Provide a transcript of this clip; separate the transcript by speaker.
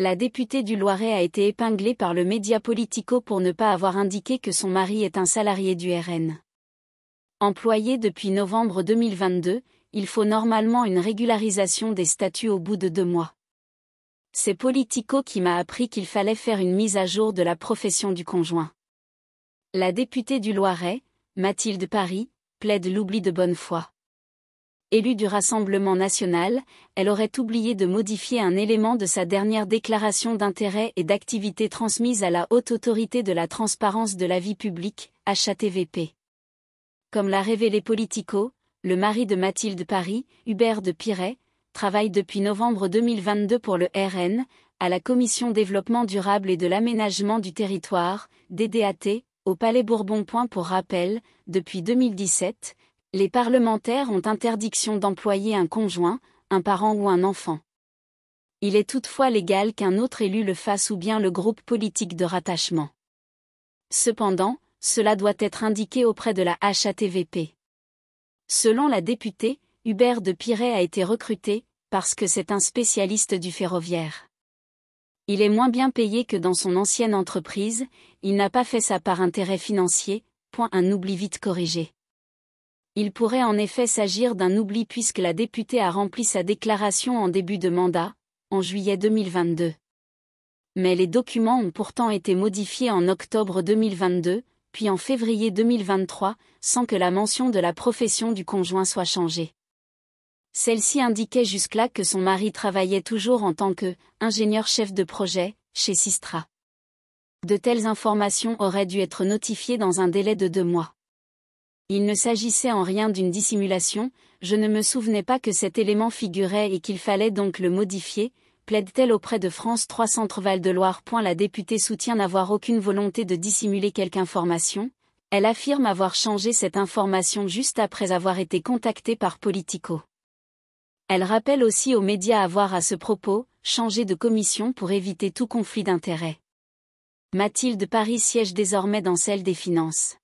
Speaker 1: La députée du Loiret a été épinglée par le média Politico pour ne pas avoir indiqué que son mari est un salarié du RN. Employé depuis novembre 2022, il faut normalement une régularisation des statuts au bout de deux mois. C'est Politico qui m'a appris qu'il fallait faire une mise à jour de la profession du conjoint. La députée du Loiret, Mathilde Paris, plaide l'oubli de bonne foi. Élue du Rassemblement national, elle aurait oublié de modifier un élément de sa dernière déclaration d'intérêt et d'activité transmise à la Haute Autorité de la Transparence de la Vie Publique, HATVP. Comme l'a révélé Politico, le mari de Mathilde Paris, Hubert de Piret, travaille depuis novembre 2022 pour le RN, à la Commission Développement Durable et de l'Aménagement du Territoire, DDAT, au Palais Bourbon. Pour rappel, depuis 2017, les parlementaires ont interdiction d'employer un conjoint, un parent ou un enfant. Il est toutefois légal qu'un autre élu le fasse ou bien le groupe politique de rattachement. Cependant, cela doit être indiqué auprès de la HATVP. Selon la députée, Hubert de Piret a été recruté, parce que c'est un spécialiste du ferroviaire. Il est moins bien payé que dans son ancienne entreprise, il n'a pas fait ça par intérêt financier, point un oubli vite corrigé. Il pourrait en effet s'agir d'un oubli puisque la députée a rempli sa déclaration en début de mandat, en juillet 2022. Mais les documents ont pourtant été modifiés en octobre 2022, puis en février 2023, sans que la mention de la profession du conjoint soit changée. Celle-ci indiquait jusque-là que son mari travaillait toujours en tant que ingénieur chef de projet chez Sistra. De telles informations auraient dû être notifiées dans un délai de deux mois. Il ne s'agissait en rien d'une dissimulation, je ne me souvenais pas que cet élément figurait et qu'il fallait donc le modifier, plaide-t-elle auprès de France 3 Centre-Val de Loire. La députée soutient n'avoir aucune volonté de dissimuler quelque information, elle affirme avoir changé cette information juste après avoir été contactée par Politico. Elle rappelle aussi aux médias avoir à ce propos, changé de commission pour éviter tout conflit d'intérêts. Mathilde Paris siège désormais dans celle des finances.